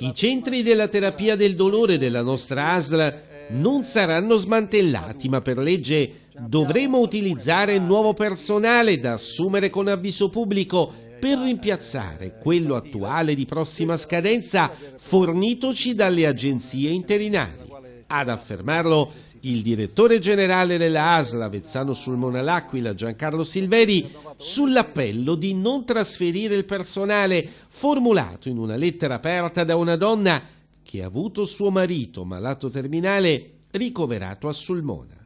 I centri della terapia del dolore della nostra ASL eh, non saranno smantellati, ma per legge dovremo utilizzare nuovo personale da assumere con avviso pubblico eh, per rimpiazzare quello attuale di prossima scadenza fornitoci dalle agenzie interinali. Ad affermarlo il direttore generale della ASL Vezzano Sulmona L'Aquila Giancarlo Silveri sull'appello di non trasferire il personale formulato in una lettera aperta da una donna che ha avuto suo marito malato terminale ricoverato a Sulmona.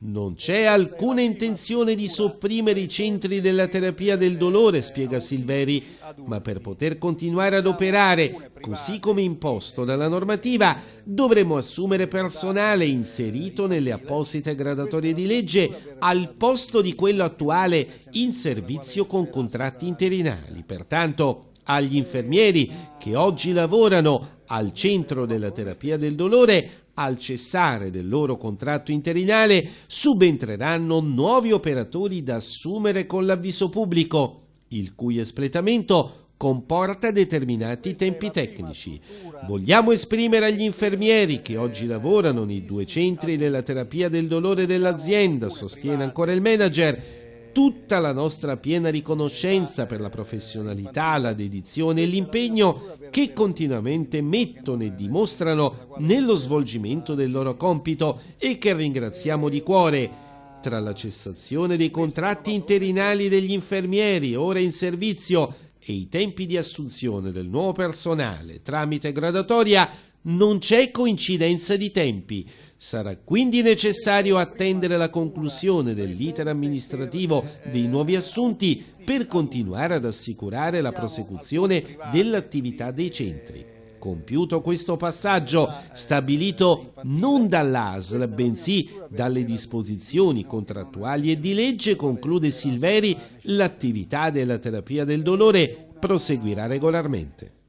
Non c'è alcuna intenzione di sopprimere i centri della terapia del dolore, spiega Silveri, ma per poter continuare ad operare così come imposto dalla normativa, dovremo assumere personale inserito nelle apposite gradatorie di legge al posto di quello attuale in servizio con contratti interinali. Pertanto, agli infermieri che oggi lavorano al centro della terapia del dolore, al cessare del loro contratto interinale, subentreranno nuovi operatori da assumere con l'avviso pubblico, il cui espletamento comporta determinati tempi tecnici. Vogliamo esprimere agli infermieri che oggi lavorano nei due centri della terapia del dolore dell'azienda, sostiene ancora il manager, tutta la nostra piena riconoscenza per la professionalità, la dedizione e l'impegno che continuamente mettono e dimostrano nello svolgimento del loro compito e che ringraziamo di cuore. Tra la cessazione dei contratti interinali degli infermieri ora in servizio e i tempi di assunzione del nuovo personale tramite gradatoria non c'è coincidenza di tempi. Sarà quindi necessario attendere la conclusione dell'iter amministrativo dei nuovi assunti per continuare ad assicurare la prosecuzione dell'attività dei centri. Compiuto questo passaggio, stabilito non dall'ASL, bensì dalle disposizioni contrattuali e di legge, conclude Silveri, l'attività della terapia del dolore proseguirà regolarmente.